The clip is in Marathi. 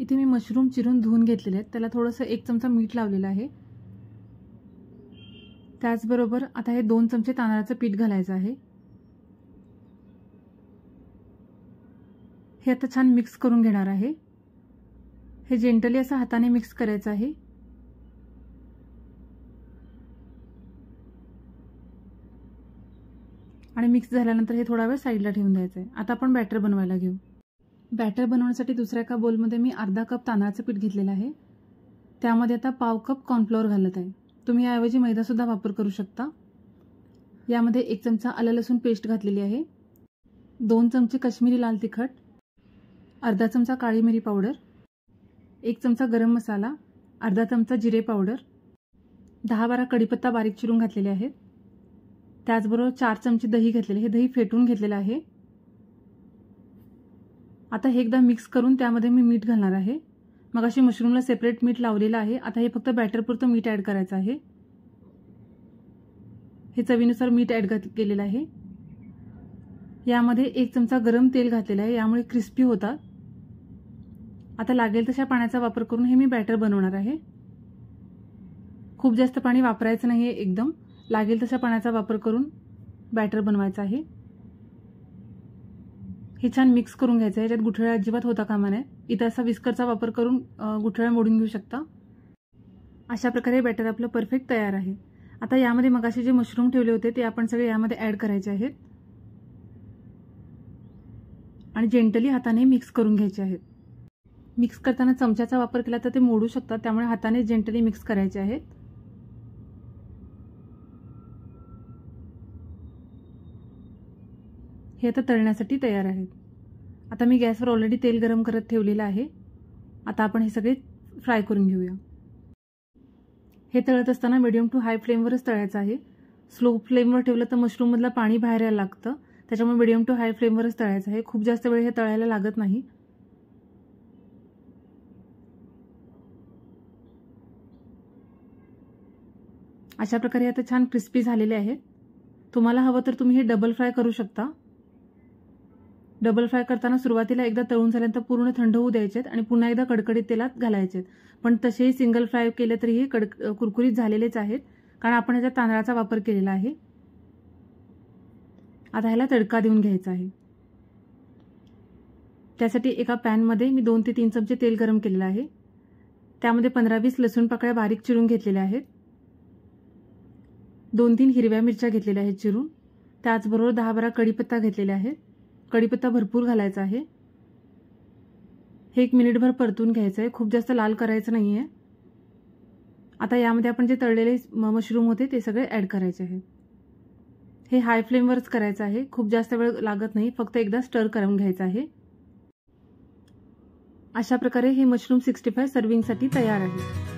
इथे मी मशरूम चिरून धुवून घेतलेले आहेत त्याला थोडंसं एक चमचा मीठ लावलेलं आहे त्याचबरोबर आता हे दोन चमचे तांदळाचं पीठ घालायचं आहे हे आता छान मिक्स करून घेणार आहे हे जेंटली असं हाताने मिक्स करायचं आहे आणि मिक्स झाल्यानंतर हे थोडा वेळ साईडला ठेवून द्यायचं आहे आता आपण बॅटर बनवायला घेऊ बॅटर बनवण्यासाठी दुसऱ्या एका बोलमध्ये मी अर्धा कप तांदळाचं पीठ घेतलेलं आहे त्यामध्ये आता पाव कप कॉर्नफ्लोअर घालत आहे तुम्ही याऐवजी मैदासुद्धा वापर करू शकता यामध्ये एक चमचा आलं लसूण पेस्ट घातलेली आहे दोन चमचे कश्मीरी लाल तिखट अर्धा चमचा काळी मिरी पावडर एक चमचा गरम मसाला अर्धा चमचा जिरे पावडर दहा बारा कढीपत्ता बारीक चिरून घातलेले आहेत त्याचबरोबर चार चमचे दही घेतलेले हे दही फेटून घेतलेलं आहे आता हे एकदा मिक्स करून त्यामध्ये मी मीठ घालणार आहे मग अशी मशरूमला सेपरेट मीठ लावलेलं आहे आता हे फक्त बॅटरपुरतं मीठ ॲड करायचं आहे हे चवीनुसार मीठ ॲड केलेलं आहे यामध्ये एक चमचा गरम तेल घातलेलं आहे यामुळे क्रिस्पी होतात आता लागेल तशा पाण्याचा वापर करून हे मी बॅटर बनवणार आहे खूप जास्त पाणी वापरायचं नाही आहे एकदम लागेल तशा पाण्याचा वापर करून बॅटर बनवायचं आहे हे छान मिक्स करून घ्यायचं आहे याच्यात गुठळ्या अजिबात होता कामा नये इथं असा विस्करचा वापर करून गुठळ्या मोडून घेऊ शकता अशा प्रकारे बॅटर आपलं परफेक्ट तयार आहे आता यामध्ये मगाशी जे मशरूम ठेवले होते ते आपण सगळे यामध्ये ॲड करायचे आहेत आणि जेंटली हाताने मिक्स करून घ्यायचे आहेत मिक्स करताना चमच्याचा वापर केला तर ते मोडू शकतात त्यामुळे हाताने जेंटली मिक्स करायचे आहेत हे आता तळण्यासाठी तयार आहेत आता मी गॅसवर ऑलरेडी तेल गरम करत ठेवलेलं आहे आता आपण हे सगळे फ्राय करून घेऊया हे तळत असताना मिडियम टू हाय फ्लेमवरच तळायचं आहे स्लो फ्लेमवर ठेवलं तर मशरूममधलं पाणी बाहेर यायला लागतं त्याच्यामुळे मिडियम टू हाय फ्लेमवरच तळायचं आहे खूप जास्त वेळ हे तळायला लागत नाही अशा प्रकारे आता छान क्रिस्पी झालेले आहेत तुम्हाला हवं तर तुम्ही हे डबल फ्राय करू शकता डबल फ्राय करताना सुरुवातीला एकदा तळून झाल्यानंतर पूर्ण थंड होऊ द्यायचेत आणि पुन्हा एकदा कडकडीत तेलात घालायचे पण तसेही सिंगल फ्राय केले तरीही कडक कुरकुरीत झालेलेच आहेत कारण आपण याच्यात तांदळाचा वापर केलेला आहे आता ह्याला तडका देऊन घ्यायचा आहे त्यासाठी एका पॅनमध्ये मी दोन ते तीन चमचे तेल गरम केलेलं आहे त्यामध्ये पंधरा वीस लसूण पाकळ्या बारीक चिरून घेतलेल्या आहेत दोन तीन हिरव्या मिरच्या घेतलेल्या आहेत चिरून त्याचबरोबर दहा बारा कढीपत्ता घेतलेल्या आहेत कढीपत्ता भरपूर घालायचा आहे हे एक मिनिटभर परतून घ्यायचं आहे खूप जास्त लाल करायचं नाही आहे आता यामध्ये आपण जे तळलेले मशरूम होते ते सगळे ॲड करायचे आहे हे हाय फ्लेमवरच करायचं आहे खूप जास्त वेळ लागत नाही फक्त एकदा स्टर करून घ्यायचं आहे अशा प्रकारे हे मशरूम सिक्स्टी फाय सर्विंगसाठी तयार आहे